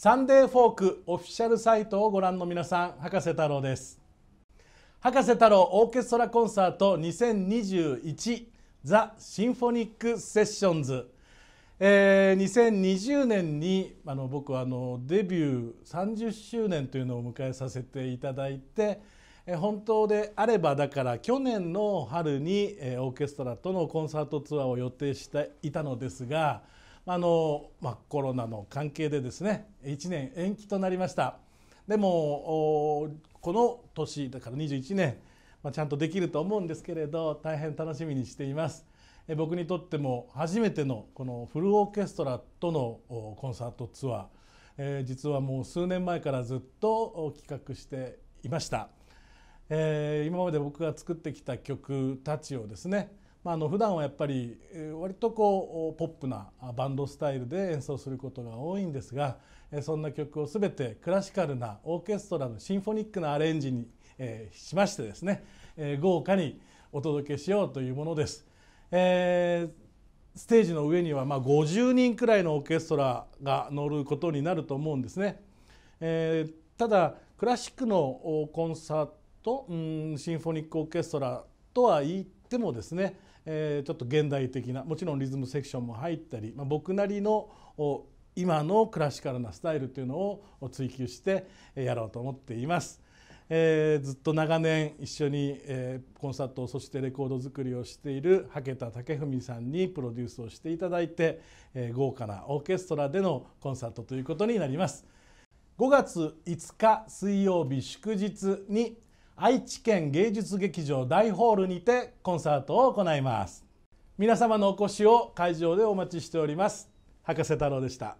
サンデーフォークオフィシャルサイトをご覧の皆さん博士太郎です博士太郎オーケストラコンサート2021ザ・シンフォニック・セッションズ、えー、2020年にあの僕はあのデビュー30周年というのを迎えさせていただいて、え本当であればだから去年の春に、えオーケストラとのコンサートツアーを予定していたのですが、あの、まあ、コロナの関係でですね1年延期となりましたでもこの年だから21年、まあ、ちゃんとできると思うんですけれど大変楽しみにしています僕にとっても初めてのこのフルオーケストラとのコンサートツアー、えー、実はもう数年前からずっと企画していました、えー、今まで僕が作ってきた曲たちをですねまあ、あの普段はやっぱり割とこうポップなバンドスタイルで演奏することが多いんですがそんな曲を全てクラシカルなオーケストラのシンフォニックなアレンジにしましてですね豪華にお届けしようというものです。えーステージの上にはまあ50人くらいのオーケストラが乗ることになると思うんですね。えー、ただクラシックのコンサート、うん、シンフォニックオーケストラとは言いってもですね、えー、ちょっと現代的なもちろんリズムセクションも入ったり、まあ、僕なりの今のクラシカルなスタイルというのを追求してやろうと思っています。えー、ずっと長年一緒に、えー、コンサートそしてレコード作りをしている竹田武文さんにプロデュースをしていただいて、えー、豪華なオーケストラでのコンサートということになります5月5日水曜日祝日に愛知県芸術劇場大ホールにてコンサートを行います皆様のお越しを会場でお待ちしております博士太郎でした